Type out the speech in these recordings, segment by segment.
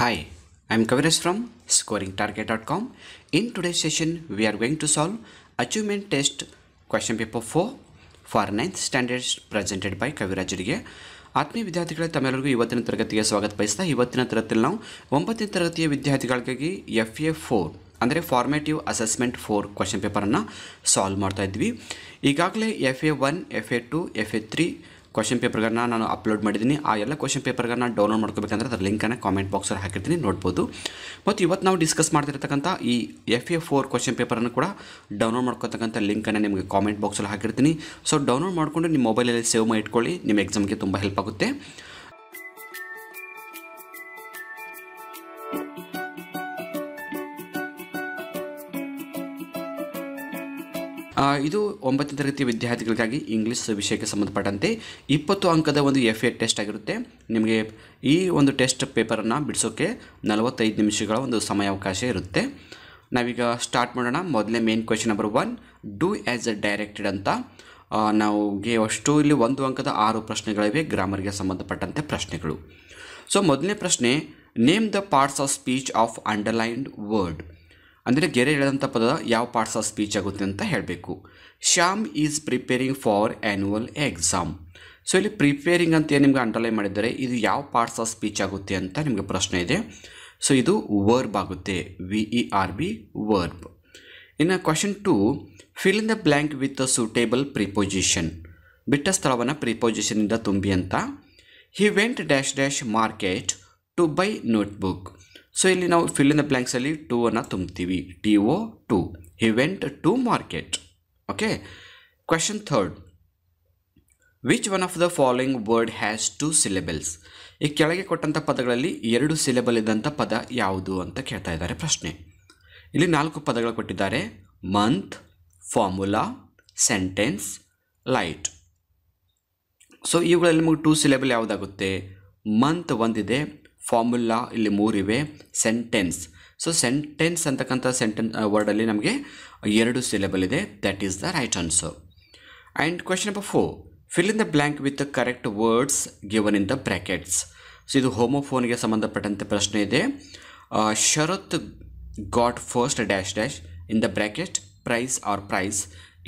Hi I Hi, I'm Kaviraj from scoringtarget.com. In today session we are going to solve achievement test question paper 4 for ninth standards presented by ಕವಿರಾಜರಿಗೆ ಆತ್ಮೀಯ ವಿದ್ಯಾರ್ಥಿಗಳೇ ತಮ್ಮೆಲ್ಲರಿಗೂ ಇವತ್ತಿನ ತರಗತಿಗೆ ಸ್ವಾಗತ ಬಯಸ್ತಾ ಇವತ್ತಿನ ತರಗತಿಯಲ್ಲಿ ನಾವು ಒಂಬತ್ತನೇ ತರಗತಿಯ ವಿದ್ಯಾರ್ಥಿಗಳಿಗಾಗಿ ಎಫ್ ಎ ಫೋರ್ ಅಂದರೆ ಫಾರ್ಮೇಟಿವ್ ಅಸೆಸ್ಮೆಂಟ್ ಫೋರ್ ಕ್ವಶನ್ ಪೇಪರನ್ನು ಸಾಲ್ವ್ ಮಾಡ್ತಾ ಇದ್ವಿ ಈಗಾಗಲೇ F A one F A two F A three question ಪೇಪರ್ಗಳನ್ನ ನಾನು ಅಪ್ಲೋಡ್ ಮಾಡಿದ್ದೀನಿ ಆ ಎಲ್ಲ ಕ್ವಶನ್ ಪೇಪರ್ಗಳನ್ನ ಡೌನ್ಲೋಡ್ ಮಾಡ್ಕೋಬೇಕಂದ್ರೆ ಅದರ ಲಿಂಕನ್ನು ಕಾಮೆಂಟ್ ಬಾಕ್ಸಲ್ಲಿ ಹಾಕಿರ್ತೀನಿ ನೋಡ್ಬೋದು ಮತ್ತು ಇವತ್ತು ನಾವು ಡಿಸ್ಕಸ್ ಮಾಡ್ತಿರ್ತಕ್ಕಂಥ ಈ ಎಫ್ ಎ ಫೋರ್ ಕ್ವಶನ್ ಪೇಪರನ್ನು ಕೂಡ ಡೌನ್ಲೋಡ್ ಮಾಡ್ಕೋತಕ್ಕಂಥ ಲಿಂಕನ್ನು ನಿಮಗೆ ಕಾಮೆಂಟ್ ಬಾಕ್ಸಲ್ಲಿ ಹಾಕಿರ್ತೀನಿ ಸೊ ಡೌನ್ಲೋಡ್ ಮಾಡಿಕೊಂಡು ನಿಮ್ಮ ಮೊಬೈಲಲ್ಲಿ ಸೇವ್ ಮಾಡಿ ಇಟ್ಕೊಳ್ಳಿ ನಿಮ್ಮ ಎಕ್ಸಾಮ್ಗೆ ತುಂಬ ಹೆಲ್ಪ್ ಆಗುತ್ತೆ ಇದು ಒಂಬತ್ತನೇ ತರಗತಿ ವಿದ್ಯಾರ್ಥಿಗಳಿಗಾಗಿ ಇಂಗ್ಲೀಷ್ ವಿಷಯಕ್ಕೆ ಸಂಬಂಧಪಟ್ಟಂತೆ ಇಪ್ಪತ್ತು ಅಂಕದ ಒಂದು ಎಫ್ ಎ ಟೆಸ್ಟ್ ಆಗಿರುತ್ತೆ ನಿಮಗೆ ಈ ಒಂದು ಟೆಸ್ಟ್ ಪೇಪರನ್ನು ಬಿಡಿಸೋಕ್ಕೆ ನಲವತ್ತೈದು ನಿಮಿಷಗಳ ಒಂದು ಸಮಯಾವಕಾಶ ಇರುತ್ತೆ ನಾವೀಗ ಸ್ಟಾರ್ಟ್ ಮಾಡೋಣ ಮೊದಲೇ main question number one do as a directed ಅಂತ ನಾವುಗೆ ಅಷ್ಟು ಇಲ್ಲಿ ಒಂದು ಅಂಕದ ಆರು ಪ್ರಶ್ನೆಗಳಿವೆ ಗ್ರಾಮರ್ಗೆ ಸಂಬಂಧಪಟ್ಟಂತೆ ಪ್ರಶ್ನೆಗಳು ಸೊ ಮೊದಲನೇ ಪ್ರಶ್ನೆ name the parts of speech of underlined word ಅಂದರೆ ಗೆರೆ ಹೇಳಿದಂಥ ಪದ ಯಾವ ಪಾರ್ಟ್ಸ್ ಆಫ್ ಸ್ಪೀಚ್ ಆಗುತ್ತೆ ಅಂತ ಹೇಳಬೇಕು Shyam is preparing for annual exam so ಇಲ್ಲಿ ಪ್ರಿಪೇರಿಂಗ್ ಅಂತ ಏನು ನಿಮ್ಗೆ ಅಂಡರ್ಲೈನ್ ಮಾಡಿದ್ದಾರೆ ಇದು ಯಾವ ಪಾರ್ಟ್ಸ್ ಆಫ್ ಸ್ಪೀಚ್ ಆಗುತ್ತೆ ಅಂತ ನಿಮಗೆ ಪ್ರಶ್ನೆ ಇದೆ ಸೊ ಇದು ವರ್ಬ್ ಆಗುತ್ತೆ V E R B verb ಇನ್ನು question two fill in the blank with a suitable preposition ಬಿಟ್ಟ ಸ್ಥಳವನ್ನು ಪ್ರಿಪೊಸಿಷನಿಂದ ತುಂಬಿ ಅಂತ he went dash dash market to buy notebook so ಇಲ್ಲಿ ನಾವು ಫಿಲ್ ಇನ್ ದ ಬ್ಲ್ಯಾಂಕ್ಸಲ್ಲಿ ಟೂ ಅನ್ನು ತುಂಬ್ತೀವಿ T O to he went to market okay question third which one of the following word has two syllables ಈ ಕೆಳಗೆ ಕೊಟ್ಟಂಥ ಪದಗಳಲ್ಲಿ ಎರಡು ಸಿಲೆಬಲ್ ಇದ್ದಂಥ ಪದ ಯಾವುದು ಅಂತ ಕೇಳ್ತಾ ಇದ್ದಾರೆ ಪ್ರಶ್ನೆ ಇಲ್ಲಿ ನಾಲ್ಕು ಪದಗಳು ಕೊಟ್ಟಿದ್ದಾರೆ month formula sentence light so ಇವುಗಳಲ್ಲಿ ನಿಮಗೆ ಟೂ ಸಿಲೆಬಲ್ ಯಾವುದಾಗುತ್ತೆ ಮಂತ್ ಒಂದಿದೆ ಫಾರ್ಮುಲಾ ಇಲ್ಲಿ ಮೂರಿವೆ ಸೆಂಟೆನ್ಸ್ ಸೊ ಸೆಂಟೆನ್ಸ್ ಅಂತಕ್ಕಂಥ ಸೆಂಟೆನ್ ವರ್ಡಲ್ಲಿ ನಮಗೆ ಎರಡು ಸಿಲೆಬಲ್ ಇದೆ that is the right answer and question number four fill in the blank with correct words given in the brackets so ಇದು ಹೋಮೋಫೋನ್ಗೆ ಸಂಬಂಧಪಟ್ಟಂತೆ ಪ್ರಶ್ನೆ ಇದೆ Sharath got first dash dash in the bracket prize or price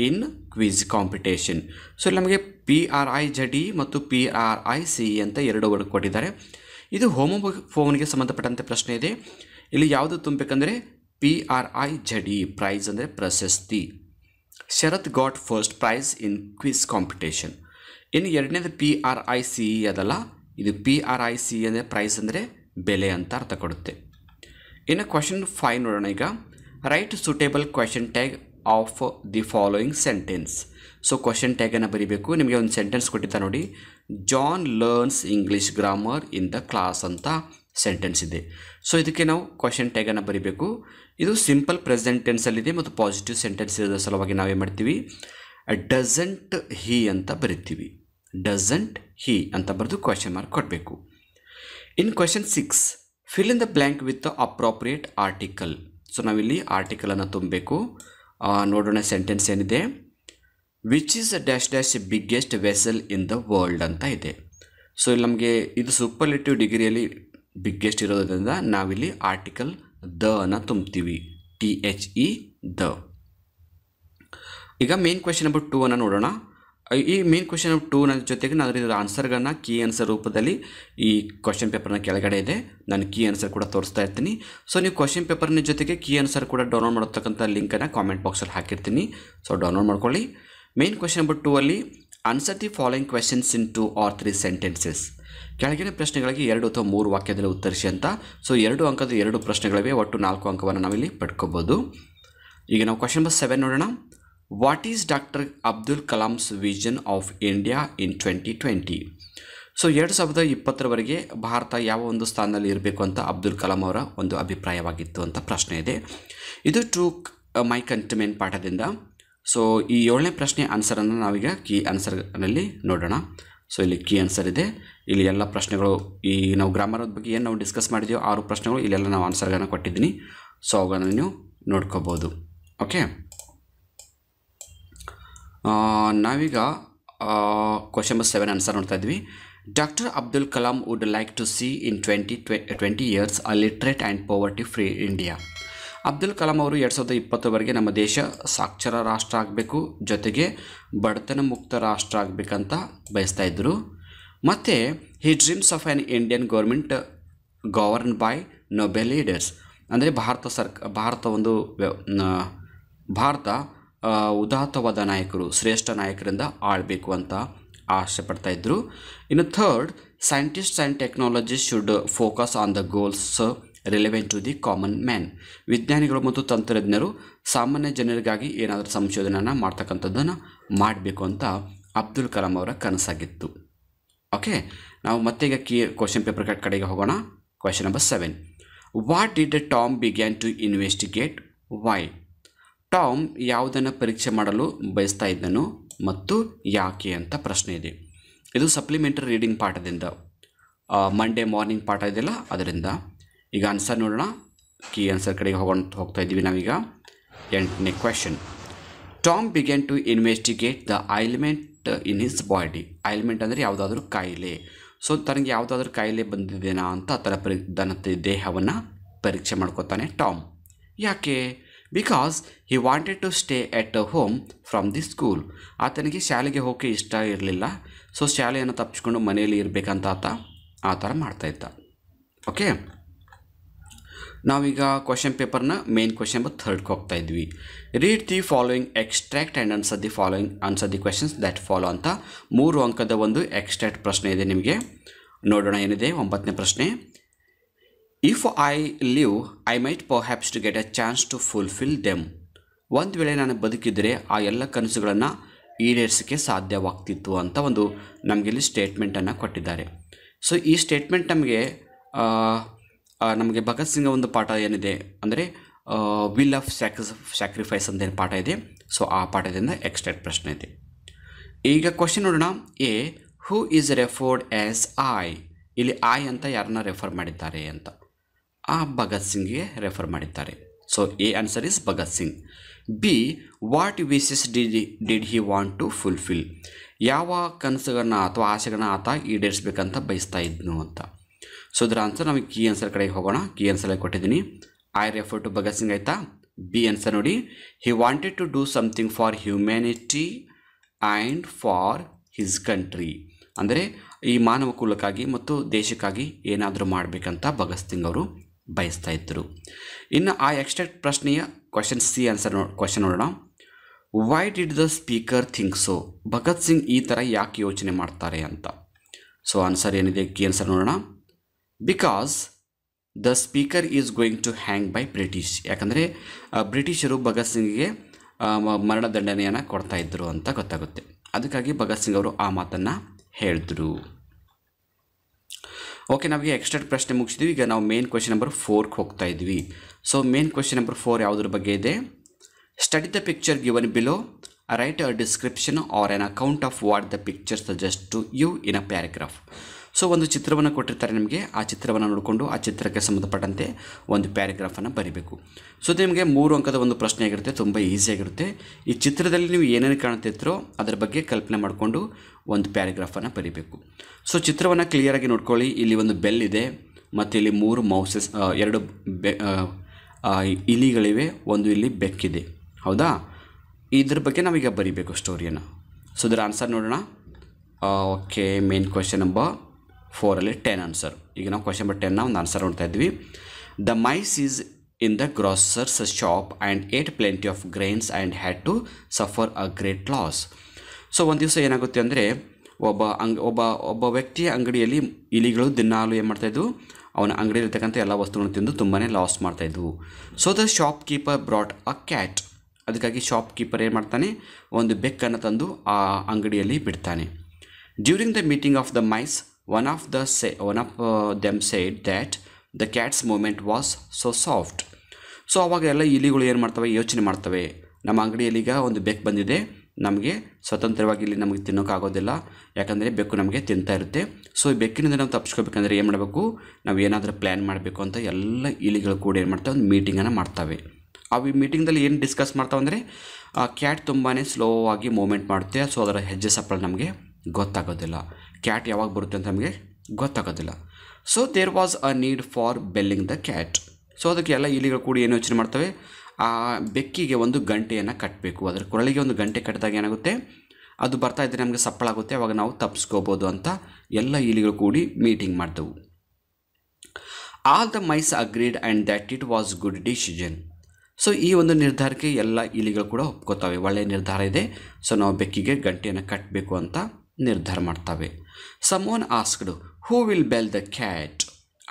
in quiz competition so ನಮಗೆ P R I Z ಮತ್ತು P R I C ಅಂತ ಎರಡು word ಕೊಟ್ಟಿದ್ದಾರೆ ಇದು ಹೋಮೋ ಫೋನ್ಗೆ ಸಂಬಂಧಪಟ್ಟಂತೆ ಪ್ರಶ್ನೆ ಇದೆ ಇಲ್ಲಿ ಯಾವುದು ತುಂಬಬೇಕಂದ್ರೆ P R I Z E e, prize ಅಂದರೆ ಪ್ರಶಸ್ತಿ Sharath got first prize in quiz competition ಇನ್ನು ಎರಡನೇದು P R I C E e ಅದಲ್ಲ ಇದು P R I C e ಅಂದರೆ ಪ್ರೈಸ್ ಅಂದರೆ ಬೆಲೆ ಅಂತ ಅರ್ಥ ಕೊಡುತ್ತೆ ಇನ್ನು ಕ್ವಶನ್ ಫೈವ್ ನೋಡೋಣ ಈಗ write suitable question tag of the following sentence so question ಟ್ಯಾಗನ್ನು ಬರೀಬೇಕು ನಿಮಗೆ ಒಂದು ಸೆಂಟೆನ್ಸ್ ಕೊಟ್ಟಿದ್ದ ನೋಡಿ John learns English grammar in the class ಅಂತ ಸೆಂಟೆನ್ಸ್ ಇದೆ ಸೊ ಇದಕ್ಕೆ ನಾವು ಕ್ವಶನ್ ಟ್ಯಾಗನ್ನು ಬರೀಬೇಕು ಇದು ಸಿಂಪಲ್ ಪ್ರೆಸೆಂಟ್ ಟೆನ್ಸಲ್ಲಿದೆ ಮತ್ತು ಪಾಸಿಟಿವ್ ಸೆಂಟೆನ್ಸ್ ಇರೋದ್ರ ಸಲುವಾಗಿ ನಾವೇನು ಮಾಡ್ತೀವಿ ಡಸಂಟ್ ಹಿ ಅಂತ ಬರಿತೀವಿ ಡಸಂಟ್ ಹಿ ಅಂತ ಬರೆದು ಕ್ವಶನ್ ಮಾರ್ಕ್ ಕೊಡಬೇಕು in question six fill in the blank with the appropriate article so ನಾವಿಲ್ಲಿ ಆರ್ಟಿಕಲನ್ನು ತುಂಬಬೇಕು ನೋಡೋಣ ಸೆಂಟೆನ್ಸ್ ಏನಿದೆ which is dash dash biggest vessel in the world ಅಂತ ಇದೆ ಸೊ ಇಲ್ಲಿ ನಮಗೆ ಇದು ಸೂಪರ್ಲಿಟಿವ್ ಡಿಗ್ರಿಯಲ್ಲಿ ಬಿಗ್ಗೆಸ್ಟ್ ಇರೋದ್ರಿಂದ ನಾವಿಲ್ಲಿ ಆರ್ಟಿಕಲ್ ದನ ತುಂಬ್ತೀವಿ ಟಿ ಎಚ್ ಇ ದ ಈಗ ಮೇನ್ ಕ್ವೆಶನ್ ನಂಬರ್ ಟೂ ಅನ್ನು ನೋಡೋಣ ಈ ಮೇನ್ ಕ್ವೆಶನ್ ನಂಬರ್ ಟೂ ಜೊತೆಗೆ ನಾನು ಇದರ ಆನ್ಸರ್ಗಳನ್ನ ಕೀ ಆನ್ಸರ್ ರೂಪದಲ್ಲಿ ಈ ಕ್ವಶನ್ ಪೇಪರ್ನ ಕೆಳಗಡೆ ಇದೆ ನಾನು ಕೀ ಆನ್ಸರ್ ಕೂಡ ತೋರಿಸ್ತಾ ಇರ್ತೀನಿ ಸೊ ನೀವು ಕ್ವೆಶನ್ ಪೇಪರ್ನ ಜೊತೆಗೆ ಕೀ ಆನ್ಸರ್ ಕೂಡ ಡೌನ್ಲೋಡ್ ಮಾಡತಕ್ಕಂಥ ಲಿಂಕನ್ನು ಕಾಮೆಂಟ್ ಬಾಕ್ಸಲ್ಲಿ ಹಾಕಿರ್ತೀನಿ ಸೊ ಡೌನ್ಲೋಡ್ ಮಾಡ್ಕೊಳ್ಳಿ ಮೇನ್ ಕ್ವೆಶನ್ ನಂಬರ್ ಟೂ ಅಲ್ಲಿ answer the following questions in two or three sentences ಕೆಳಗಿನ ಪ್ರಶ್ನೆಗಳಿಗೆ ಎರಡು ಅಥವಾ ಮೂರು ವಾಕ್ಯದಲ್ಲಿ ಉತ್ತರಿಸಿ ಅಂತ ಸೊ ಎರಡು ಅಂಕದ ಎರಡು ಪ್ರಶ್ನೆಗಳಿವೆ ಒಟ್ಟು ನಾಲ್ಕು ಅಂಕವನ್ನು ನಾವಿಲ್ಲಿ ಪಡ್ಕೋಬೋದು ಈಗ ನಾವು ಕ್ವಶನ್ ನಂಬರ್ ಸೆವೆನ್ ನೋಡೋಣ what is doctor Abdul Kalam's vision of India in twenty twenty so ಎರಡು ಸಾವಿರದ ಇಪ್ಪತ್ತರವರೆಗೆ ಭಾರತ ಯಾವ ಒಂದು ಸ್ಥಾನದಲ್ಲಿ ಇರಬೇಕು ಅಂತ ಅಬ್ದುಲ್ ಕಲಾಂ ಅವರ ಒಂದು ಅಭಿಪ್ರಾಯವಾಗಿತ್ತು ಅಂತ ಪ್ರಶ್ನೆ ಇದೆ ಇದು ಟ್ರೂ ಮೈ ಕಂಟಮೆಂಟ್ ಪಾಠದಿಂದ ಸೊ ಈ ಏಳನೇ ಪ್ರಶ್ನೆ ಆನ್ಸರನ್ನು ನಾವೀಗ ಕೀ ಆನ್ಸರ್ನಲ್ಲಿ ನೋಡೋಣ ಸೊ ಇಲ್ಲಿ ಕೀ ಆನ್ಸರ್ ಇದೆ ಇಲ್ಲಿ ಎಲ್ಲ ಪ್ರಶ್ನೆಗಳು ಈ ನಾವು ಗ್ರಾಮರದ ಬಗ್ಗೆ ಏನು ನಾವು ಡಿಸ್ಕಸ್ ಮಾಡಿದ್ದೀವೋ ಆರು ಪ್ರಶ್ನೆಗಳು ಇಲ್ಲೆಲ್ಲ ನಾವು ಆನ್ಸರ್ಗಳನ್ನು ಕೊಟ್ಟಿದ್ದೀನಿ ಸೊ ಅವುಗಳನ್ನು ನೀವು ನೋಡ್ಕೋಬೋದು ಓಕೆ ನಾವೀಗ ಕ್ವಶನ್ ನಂಬರ್ ಸೆವೆನ್ ಆನ್ಸರ್ ನೋಡ್ತಾ ಇದ್ವಿ doctor Abdul Kalam would like to see in twenty twe twenty years a literate and poverty free India Abdul Kalam ಅವರು ಎರಡು ಸಾವಿರದ ಇಪ್ಪತ್ತರವರೆಗೆ ನಮ್ಮ ದೇಶ ಸಾಕ್ಷರ ರಾಷ್ಟ್ರ ಆಗಬೇಕು ಜೊತೆಗೆ ಬಡತನ ಮುಕ್ತ ರಾಷ್ಟ್ರ ಆಗಬೇಕಂತ ಬಯಸ್ತಾ ಇದ್ದರು ಮತ್ತು he dreams of an Indian government govern by noble leaders ಅಂದರೆ ಭಾರತ ಸರ್ಕ ಭಾರತ ಒಂದು ಭಾರತ ಉದಾತ್ತವಾದ ನಾಯಕರು ಶ್ರೇಷ್ಠ ನಾಯಕರಿಂದ ಆಳಬೇಕು ಅಂತ ಆಸೆ ಪಡ್ತಾಯಿದ್ರು ಇನ್ನು third scientist and technology should focus on the goals relevant to the common man ವಿಜ್ಞಾನಿಗಳು ಮತ್ತು ತಂತ್ರಜ್ಞರು ಸಾಮಾನ್ಯ ಜನರಿಗಾಗಿ ಏನಾದರೂ ಸಂಶೋಧನೆಯನ್ನು ಮಾಡ್ತಕ್ಕಂಥದ್ದನ್ನು ಮಾಡಬೇಕು ಅಂತ ಅಬ್ದುಲ್ ಕಲಾಂ ಅವರ ಕನಸಾಗಿತ್ತು ಓಕೆ ನಾವು ಮತ್ತೆ ಈಗ ಕೀ ಕ್ವಶನ್ ಪೇಪರ್ ಕಡೆಗೆ ಹೋಗೋಣ question number seven what did Tom began to investigate why Tom ಯಾವುದನ್ನು ಪರೀಕ್ಷೆ ಮಾಡಲು ಬಯಸ್ತಾ ಇದ್ದನು ಮತ್ತು ಯಾಕೆ ಅಂತ ಪ್ರಶ್ನೆ ಇದೆ ಇದು ಸಪ್ಲಿಮೆಂಟರಿ ರೀಡಿಂಗ್ ಪಾಠದಿಂದ ಮಂಡೇ ಮಾರ್ನಿಂಗ್ ಪಾಠ ಇದೆಯಲ್ಲ ಅದರಿಂದ ಈಗ ಆನ್ಸರ್ ನೋಡೋಣ ಕಿ ಆನ್ಸರ್ ಕಡೆಗೆ ಹೋಗೊಂಡು ಹೋಗ್ತಾ ಇದ್ದೀವಿ ನಾವೀಗ ಎಂಟನೇ question Tom began to investigate the ailment in his body ailment ಅಂದರೆ ಯಾವುದಾದ್ರೂ ಕಾಯಿಲೆ ಸೊ ತನಗೆ ಯಾವುದಾದ್ರೂ ಕಾಯಿಲೆ ಬಂದಿದ್ದೇನಾ ಅಂತ ತನ್ನ ಪರಿ ತನ್ನ ದೇಹವನ್ನು ಪರೀಕ್ಷೆ ಮಾಡ್ಕೋತಾನೆ ಟಾಮ್ ಯಾಕೆ because he wanted to stay at a home from the school ಆತನಿಗೆ ಶಾಲೆಗೆ ಹೋಗಕ್ಕೆ ಇಷ್ಟ ಇರಲಿಲ್ಲ ಸೊ ಶಾಲೆಯನ್ನು ತಪ್ಪಿಸ್ಕೊಂಡು ಮನೆಯಲ್ಲಿ ಇರಬೇಕಂತ ಆತ ಆ ಥರ ಮಾಡ್ತಾಯಿದ್ದ ಓಕೆ ನಾವೀಗ ಕ್ವಶನ್ ಪೇಪರ್ನ ಮೇನ್ ಕ್ವಶನ್ ಮತ್ತು ಥರ್ಡ್ಗೆ ಹೋಗ್ತಾ ಇದ್ವಿ read the following extract and answer the following answer the questions that follow ಅಂತ ಮೂರು ಅಂಕದ ಒಂದು ಎಕ್ಸ್ಟ್ರಾಕ್ಟ್ ಪ್ರಶ್ನೆ ಇದೆ ನಿಮಗೆ ನೋಡೋಣ ಏನಿದೆ ಒಂಬತ್ತನೇ ಪ್ರಶ್ನೆ if I live I might perhaps to get a chance to fulfil them ಒಂದು ವೇಳೆ ನಾನು ಬದುಕಿದರೆ ಆ ಎಲ್ಲ ಕನಸುಗಳನ್ನು ಈಡೇರಿಸೋಕ್ಕೆ ಸಾಧ್ಯವಾಗ್ತಿತ್ತು ಅಂತ ಒಂದು ನಮಗಿಲ್ಲಿ ಸ್ಟೇಟ್ಮೆಂಟನ್ನು ಕೊಟ್ಟಿದ್ದಾರೆ ಸೊ ಈ ಸ್ಟೇಟ್ಮೆಂಟ್ ನಮಗೆ ನಮಗೆ ಭಗತ್ ಸಿಂಗ್ ಒಂದು ಪಾಠ ಏನಿದೆ ಅಂದರೆ ವಿಲ್ ಆಫ್ ಸ್ಯಾಕ್ರಿಸ್ ಸ್ಯಾಕ್ರಿಫೈಸ್ ಅಂತ ಏನು ಪಾಠ ಇದೆ ಸೊ ಆ ಪಾಠದಿಂದ ಎಕ್ಸ್ಟ್ರಾ ಪ್ರಶ್ನೆ ಇದೆ ಈಗ ಕ್ವಶನ್ ನೋಡೋಣ A who is referred as I ಇಲ್ಲಿ ಐ ಅಂತ ಯಾರನ್ನ ರೆಫರ್ ಮಾಡಿದ್ದಾರೆ ಅಂತ ಆ ಭಗತ್ ಸಿಂಗ್ಗೆ ರೆಫರ್ ಮಾಡಿದ್ದಾರೆ so A answer is Bhagat Singh B what wishes did did he want to fulfil ಯಾವ ಕನಸುಗಳನ್ನ ಅಥವಾ ಆಸೆಗಳನ್ನ ಆತ ಈಡೇರಿಸ್ಬೇಕಂತ ಬಯಸ್ತಾ ಇದ್ನು ಅಂತ ಸೊ ಇದರ ಆನ್ಸರ್ ನಮಗೆ ಕಿ ಆನ್ಸರ್ ಕಡೆಗೆ ಹೋಗೋಣ ಕಿ ಆನ್ಸರ್ ಕೊಟ್ಟಿದ್ದೀನಿ I refer to Bhagat Singh ಆಯ್ತಾ ಬಿ ಆನ್ಸರ್ ನೋಡಿ he wanted to do something for humanity and for his country ಅಂದರೆ ಈ ಮಾನವ ಕುಲಕ್ಕಾಗಿ ಮತ್ತು ದೇಶಕ್ಕಾಗಿ ಏನಾದರೂ ಮಾಡಬೇಕಂತ ಭಗತ್ ಸಿಂಗ್ ಅವರು ಬಯಸ್ತಾ ಇದ್ದರು ಇನ್ನು ಆ ಎಕ್ಸ್ಟ್ರಾಕ್ಟ್ ಪ್ರಶ್ನೆಯ question C answer no question ನೋಡೋಣ why did the speaker think so Bhagat Singh ಈ ಥರ ಯಾಕೆ ಯೋಚನೆ ಮಾಡ್ತಾರೆ ಅಂತ ಸೊ ಆನ್ಸರ್ ಏನಿದೆ ಕಿ ಆನ್ಸರ್ ನೋಡೋಣ because the speaker is going to hang by British ಯಾಕಂದರೆ ಬ್ರಿಟಿಷರು ಭಗತ್ ಸಿಂಗ್ಗೆ ಮರಣದಂಡನೆಯನ್ನು ಕೊಡ್ತಾ ಇದ್ದರು ಅಂತ ಗೊತ್ತಾಗುತ್ತೆ ಅದಕ್ಕಾಗಿ ಭಗತ್ ಸಿಂಗ್ ಅವರು ಆ ಮಾತನ್ನು ಹೇಳಿದ್ರು ಓಕೆ ನಾವೀಗ ಎಕ್ಸ್ಟ್ರಾ ಪ್ರಶ್ನೆ ಮುಗಿಸಿದ್ವಿ ಈಗ ನಾವು ಮೇನ್ ಕ್ವೆಶನ್ ನಂಬರ್ ಫೋರ್ಗೆ ಹೋಗ್ತಾ ಇದ್ವಿ so main question number four ಯಾವುದ್ರ ಬಗ್ಗೆ ಇದೆ study the picture given below write a description or an account of what the picture suggest to you in a paragraph so ಒಂದು ಚಿತ್ರವನ್ನು ಕೊಟ್ಟಿರ್ತಾರೆ ನಿಮಗೆ ಆ ಚಿತ್ರವನ್ನು ನೋಡಿಕೊಂಡು ಆ ಚಿತ್ರಕ್ಕೆ ಸಂಬಂಧಪಟ್ಟಂತೆ ಒಂದು ಪ್ಯಾರಾಗ್ರಾಫನ್ನು ಬರೀಬೇಕು ಸೊ ನಿಮಗೆ ಮೂರು ಅಂಕದ ಒಂದು ಪ್ರಶ್ನೆ ಆಗಿರುತ್ತೆ ತುಂಬ ಈಸಿಯಾಗಿರುತ್ತೆ ಈ ಚಿತ್ರದಲ್ಲಿ ನೀವು ಏನೇನು ಕಾಣ್ತಿರ್ತೀರೋ ಅದರ ಬಗ್ಗೆ ಕಲ್ಪನೆ ಮಾಡಿಕೊಂಡು ಒಂದು ಪ್ಯಾರಾಗ್ರಾಫನ್ನು ಬರೀಬೇಕು ಸೊ ಚಿತ್ರವನ್ನು ಕ್ಲಿಯರಾಗಿ ನೋಡ್ಕೊಳ್ಳಿ ಇಲ್ಲಿ ಒಂದು ಬೆಲ್ ಇದೆ ಮತ್ತು ಇಲ್ಲಿ ಮೂರು ಮೌಸಸ್ ಎರಡು ಬೆ ಇಲಿಗಳಿವೆ ಒಂದು ಇಲ್ಲಿ ಬೆಕ್ಕಿದೆ ಹೌದಾ ಇದ್ರ ಬಗ್ಗೆ ನಾವೀಗ ಬರಿಬೇಕು ಸ್ಟೋರಿಯನ್ನು ಸೊ ಇದರ ಆನ್ಸರ್ ನೋಡೋಣ ಓಕೆ ಮೇನ್ ಕ್ವೆಶನ್ ನಂಬರ್ ಫೋರಲ್ಲಿ ಟೆನ್ ಆನ್ಸರ್ ಈಗ ನಾವು ಕ್ವಶನ್ ನಂಬರ್ ಟೆನ್ನ ಒಂದು ಆನ್ಸರ್ ನೋಡ್ತಾ ಇದ್ವಿ the mice is in the grocer's shop and ate plenty of grains and had to suffer a great loss so ಒಂದು ದಿವಸ ಏನಾಗುತ್ತೆ ಅಂದರೆ ಒಬ್ಬ ಅಂಗ್ ಒಬ್ಬ ಒಬ್ಬ ವ್ಯಕ್ತಿಯ ಅಂಗಡಿಯಲ್ಲಿ ಇಲಿಗಳು ದಿನಾಲು ಏನು ಮಾಡ್ತಾಯಿದ್ವು ಅವನ ಅಂಗಡಿಯಲ್ಲಿರ್ತಕ್ಕಂಥ ಎಲ್ಲ ವಸ್ತುಗಳನ್ನು ತಿಂದು ತುಂಬಾ ಲಾಸ್ ಮಾಡ್ತಾಯಿದ್ವು so the shopkeeper brought a cat ಅದಕ್ಕಾಗಿ ಶಾಪ್ ಕೀಪರ್ ಏನು ಮಾಡ್ತಾನೆ ಒಂದು ಬೆಕ್ಕನ್ನು ತಂದು ಆ ಅಂಗಡಿಯಲ್ಲಿ ಬಿಡ್ತಾನೆ during the meeting of the mice One of, the say, one of uh, them said that the cat's movement was so soft. So ಅವಾಗೆಲ್ಲ ಇಲಿಗಳು ಏನು ಮಾಡ್ತವೆ ಯೋಚನೆ ಮಾಡ್ತವೆ ನಮ್ಮ ಅಂಗಡಿಯಲ್ಲಿ ಈಗ ಒಂದು ಬೆಕ್ಕು ಬಂದಿದೆ ನಮಗೆ ಸ್ವತಂತ್ರವಾಗಿ ಇಲ್ಲಿ ನಮಗೆ ತಿನ್ನೋಕ್ಕಾಗೋದಿಲ್ಲ ಯಾಕಂದರೆ ಬೆಕ್ಕು ನಮಗೆ ತಿಂತಾ ಇರುತ್ತೆ ಸೊ ಈ ಬೆಕ್ಕಿನಿಂದ ನಾವು ತಪ್ಪಿಸ್ಕೋಬೇಕಂದ್ರೆ ಏನು ಮಾಡಬೇಕು ನಾವು ಏನಾದರೂ ಪ್ಲ್ಯಾನ್ ಮಾಡಬೇಕು ಅಂತ ಎಲ್ಲ ಇಲಿಗಳು ಕೂಡ ಏನು ಮಾಡ್ತವೆ ಒಂದು ಮೀಟಿಂಗನ್ನು ಮಾಡ್ತವೆ ಆ ಮೀಟಿಂಗ್ದಲ್ಲಿ ಏನು ಡಿಸ್ಕಸ್ ಮಾಡ್ತಾವಂದರೆ ಕ್ಯಾಟ್ ತುಂಬಾ ಸ್ಲೋ ಆಗಿ ಮೂವ್ಮೆಂಟ್ ಮಾಡುತ್ತೆ ಸೊ ಅದರ ಹೆಜ್ಜೆ ಸಪ್ಪಳ ನಮಗೆ ಗೊತ್ತಾಗೋದಿಲ್ಲ ಕ್ಯಾಟ್ ಯಾವಾಗ ಬರುತ್ತೆ ಅಂತ ನಮಗೆ ಗೊತ್ತಾಗೋದಿಲ್ಲ so there was a need for belling the cat so ಅದಕ್ಕೆ ಎಲ್ಲ ಇಲಿಗಳು ಕೂಡಿ ಏನು ಯೋಚನೆ ಮಾಡ್ತವೆ ಆ ಬೆಕ್ಕಿಗೆ ಒಂದು ಗಂಟೆಯನ್ನು ಕಟ್ಟಬೇಕು ಅದರ ಕೊರಳಿಗೆ ಒಂದು ಗಂಟೆ ಕಟ್ಟಿದಾಗ ಏನಾಗುತ್ತೆ ಅದು ಬರ್ತಾ ಇದ್ದರೆ ನಮಗೆ ಸಪ್ಪಳಾಗುತ್ತೆ ಅವಾಗ ನಾವು ತಪ್ಪಿಸ್ಕೋಬೋದು ಅಂತ ಎಲ್ಲ ಇಲಿಗಳು ಕೂಡಿ ಮೀಟಿಂಗ್ ಮಾಡ್ತವು all the mice agreed and that it was good decision so ಈ ಒಂದು ನಿರ್ಧಾರಕ್ಕೆ ಎಲ್ಲ ಇಲಿಗಳು ಕೂಡ ಒಪ್ಕೋತಾವೆ ಒಳ್ಳೆಯ ನಿರ್ಧಾರ ಇದೆ ಸೊ ನಾವು ಬೆಕ್ಕಿಗೆ ಗಂಟೆಯನ್ನು ಕಟ್ಟಬೇಕು ಅಂತ ನಿರ್ಧಾರ ಮಾಡ್ತವೆ someone asked asked who will bell the cat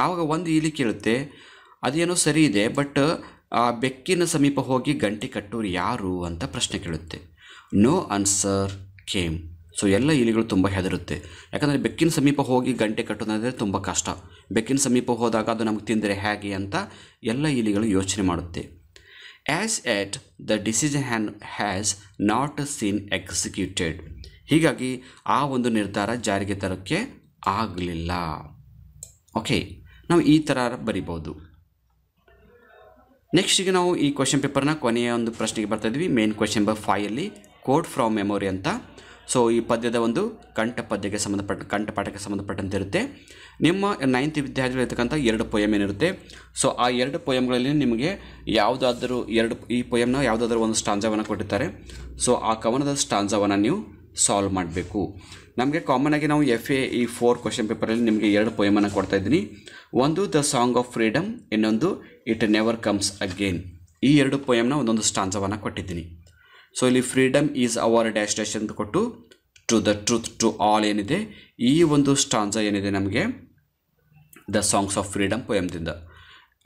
ಆವಾಗ ಒಂದು ಇಲಿ ಕೇಳುತ್ತೆ ಅದೇನೋ ಸರಿ ಇದೆ ಬಟ್ ಆ ಬೆಕ್ಕಿನ ಸಮೀಪ ಹೋಗಿ ಗಂಟೆ ಕಟ್ಟೋರು ಯಾರು ಅಂತ ಪ್ರಶ್ನೆ ಕೇಳುತ್ತೆ ನೋ ಆನ್ಸರ್ ಕೇಮ್ ಸೊ ಎಲ್ಲ ಇಲಿಗಳು ತುಂಬ ಹೆದರುತ್ತೆ ಯಾಕಂದರೆ ಬೆಕ್ಕಿನ ಸಮೀಪ ಹೋಗಿ ಗಂಟೆ ಕಟ್ಟೋದಂದರೆ ತುಂಬ ಕಷ್ಟ ಬೆಕ್ಕಿನ ಸಮೀಪ ಹೋದಾಗ ಅದು ನಮಗೆ ತಿಂದರೆ ಹೇಗೆ ಅಂತ ಎಲ್ಲ ಇಲಿಗಳು ಯೋಚನೆ ಮಾಡುತ್ತೆ as at the decision has has not seen executed ಹೀಗಾಗಿ ಆ ಒಂದು ನಿರ್ಧಾರ ಜಾರಿಗೆ ತರೋಕ್ಕೆ ಆಗಲಿಲ್ಲ ಓಕೆ ನಾವು ಈ ಥರ ಬರಿಬೋದು ನೆಕ್ಸ್ಟಿಗೆ ನಾವು ಈ ಕ್ವಶನ್ ಪೇಪರ್ನ ಕೊನೆಯ ಒಂದು ಪ್ರಶ್ನೆಗೆ ಬರ್ತಾಯಿದ್ವಿ ಮೇನ್ ಕ್ವಶನ್ ನಂಬರ್ ಫೈಯಲ್ಲಿ ಕೋಡ್ ಫ್ರಾಮ್ ಮೆಮೊರಿ ಅಂತ ಸೊ ಈ ಪದ್ಯದ ಒಂದು ಕಂಠ ಪದ್ಯಕ್ಕೆ ಸಂಬಂಧಪಟ್ಟ ಕಂಠಪಾಠಕ್ಕೆ ಸಂಬಂಧಪಟ್ಟಂತೆ ಇರುತ್ತೆ ನಿಮ್ಮ ನೈನ್ತ್ ವಿದ್ಯಾರ್ಥಿಗಳಿರ್ತಕ್ಕಂಥ ಎರಡು ಪೊಯಮ್ ಏನಿರುತ್ತೆ ಸೊ ಆ ಎರಡು ಪೊಯಮ್ಗಳಲ್ಲಿ ನಿಮಗೆ ಯಾವುದಾದರೂ ಎರಡು ಈ ಪೊಯಮ್ನ ಯಾವುದಾದ್ರೂ ಒಂದು ಸ್ಟಾಂಜಾವನ್ನು ಕೊಟ್ಟಿರ್ತಾರೆ ಸೊ ಆ ಕವನದ ಸ್ಟಾಂಜಾವನ್ನು ನೀವು ಸಾಲ್ವ್ ಮಾಡಬೇಕು ನಮಗೆ ಕಾಮನ್ ಆಗಿ ನಾವು ಎಫ್ ಎ ಈ ಫೋರ್ ಕ್ವಶನ್ ಪೇಪರಲ್ಲಿ ನಿಮಗೆ ಎರಡು ಪೊಯಮನ್ನು ಕೊಡ್ತಾ ಇದ್ದೀನಿ ಒಂದು ದ ಸಾಂಗ್ ಆಫ್ ಫ್ರೀಡಮ್ ಇನ್ನೊಂದು ಇಟ್ ನೆವರ್ ಕಮ್ಸ್ ಅಗೇನ್ ಈ ಎರಡು ಪೊಯಮ್ನ ಒಂದೊಂದು ಸ್ಟಾನ್ಸವನ್ನು ಕೊಟ್ಟಿದ್ದೀನಿ ಸೊ ಇಲ್ಲಿ freedom is our dash dash ಅಂತ ಕೊಟ್ಟು to the truth to all ಏನಿದೆ ಈ ಒಂದು ಸ್ಟಾನ್ಸ ಏನಿದೆ ನಮಗೆ ದ ಸಾಂಗ್ಸ್ ಆಫ್ ಫ್ರೀಡಮ್ ಪೊಯಮ್ದಿಂದ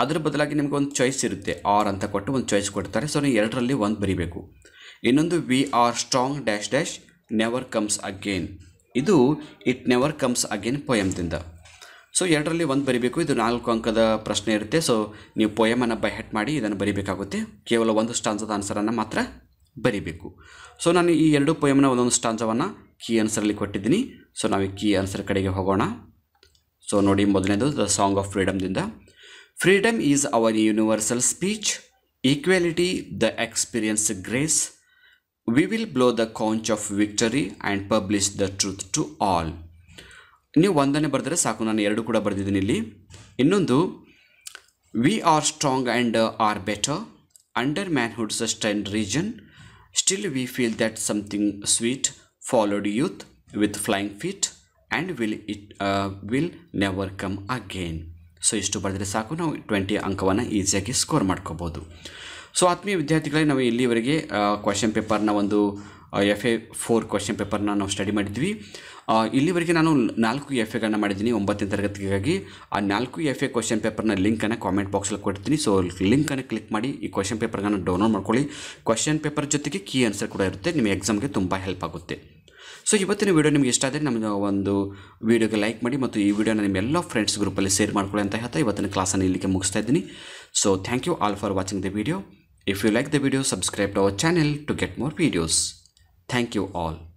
ಅದರ ಬದಲಾಗಿ ನಿಮಗೆ ಒಂದು ಚಾಯ್ಸ್ ಇರುತ್ತೆ ಆರ್ ಅಂತ ಕೊಟ್ಟು ಒಂದು ಚಾಯ್ಸ್ ಕೊಡ್ತಾರೆ ಸೊ ನೀವು ಎರಡರಲ್ಲಿ ಒಂದು ಬರಿಬೇಕು ಇನ್ನೊಂದು we are strong dash dash never comes again ಇದು ಇಟ್ ನೆವರ್ ಕಮ್ಸ್ ಅಗೇನ್ ಪೊಯಮ್ದಿಂದ ಸೊ ಎರಡರಲ್ಲಿ ಒಂದು ಬರಿಬೇಕು ಇದು ನಾಲ್ಕು ಅಂಕದ ಪ್ರಶ್ನೆ ಇರುತ್ತೆ ಸೊ ನೀವು ಪೊಯಮನ್ನು ಬೈ ಹೆಟ್ ಮಾಡಿ ಇದನ್ನು ಬರಿಬೇಕಾಗುತ್ತೆ ಕೇವಲ ಒಂದು ಸ್ಟಾಂಜದ ಆನ್ಸರನ್ನು ಮಾತ್ರ ಬರಿಬೇಕು ಸೊ ನಾನು ಈ ಎರಡು ಪೊಯಮ್ನ ಒಂದೊಂದು ಸ್ಟಾಂಜವನ್ನು ಕೀ ಆನ್ಸರಲ್ಲಿ ಕೊಟ್ಟಿದ್ದೀನಿ ಸೊ ನಾವು ಈ ಕೀ ಆನ್ಸರ್ ಕಡೆಗೆ ಹೋಗೋಣ ಸೊ ನೋಡಿ ಮೊದಲನೇದು ದ ಸಾಂಗ್ ಆಫ್ ಫ್ರೀಡಮ್ದಿಂದ freedom is our universal speech equality the experience grace We will blow the conch of victory and publish the truth to all. ನೀವು ಒಂದನೇ ಬರೆದರೆ ಸಾಕು ನಾನು ಎರಡು ಕೂಡ ಬರೆದಿದ್ದೀನಿ ಇಲ್ಲಿ ಇನ್ನೊಂದು we are strong and are better under manhood sustain reason still we feel that something sweet followed youth with flying fit and will it will never come again so ಇಷ್ಟು ಬರೆದರೆ ಸಾಕು ನಾವು ಟ್ವೆಂಟಿ ಅಂಕವನ್ನು ಈಸಿಯಾಗಿ ಸ್ಕೋರ್ ಮಾಡ್ಕೋಬೋದು so ಆತ್ಮೀಯ ವಿದ್ಯಾರ್ಥಿಗಳೇ ನಾವು ಇಲ್ಲಿವರೆಗೆ ಕ್ವಶನ್ ಪೇಪರ್ನ ಒಂದು ಎಫ್ ಎ ಫೋರ್ ಕ್ವಶನ್ ಪೇಪರ್ನ ನಾವು ಸ್ಟಡಿ ಮಾಡಿದ್ವಿ ಇಲ್ಲಿವರೆಗೆ ನಾನು ನಾಲ್ಕು ಎಫ್ ಎಗಳನ್ನ ಮಾಡಿದ್ದೀನಿ ಒಂಬತ್ತನೇ ತರಗತಿಗಾಗಿ ಆ ನಾಲ್ಕು ಎಫ್ ಎ ಕ್ವಶನ್ ಪೇಪರ್ನ ಲಿಂಕನ್ನು ಕಾಮೆಂಟ್ ಬಾಕ್ಸಲ್ಲಿ ಕೊಡ್ತೀನಿ ಸೊ ಲಿಂಕನ್ನು ಕ್ಲಿಕ್ ಮಾಡಿ ಈ ಕ್ವಶನ್ ಪೇಪರ್ಗಳನ್ನು ಡೌನ್ಲೋಡ್ ಮಾಡ್ಕೊಳ್ಳಿ ಕ್ವಶನ್ ಪೇಪರ್ ಜೊತೆಗೆ ಕೀ ಆನ್ಸರ್ ಕೂಡ ಇರುತ್ತೆ ನಿಮ್ಮ ಎಕ್ಸಾಮ್ಗೆ ತುಂಬ ಹೆಲ್ಪ್ ಆಗುತ್ತೆ ಸೊ ಇವತ್ತಿನ ವೀಡಿಯೋ ನಿಮಗೆ ಇಷ್ಟ ಆದರೆ ನಮ್ಮ ಒಂದು ವೀಡಿಯೋಗೆ ಲೈಕ್ ಮಾಡಿ ಮತ್ತು ಈ ವಿಡಿಯೋನ ನಿಮ್ಮ ಎಲ್ಲ ಫ್ರೆಂಡ್ಸ್ ಗ್ರೂಪಲ್ಲಿ ಶೇರ್ ಮಾಡ್ಕೊಳ್ಳಿ ಅಂತ ಹೇಳ್ತಾ ಇವತ್ತಿನ ಕ್ಲಾಸನ್ನು ಇಲ್ಲಿಗೆ ಮುಗಿಸ್ತಾ ಇದ್ದೀನಿ so thank you all for watching the video If you like the video, subscribe to our channel to get more videos. Thank you all.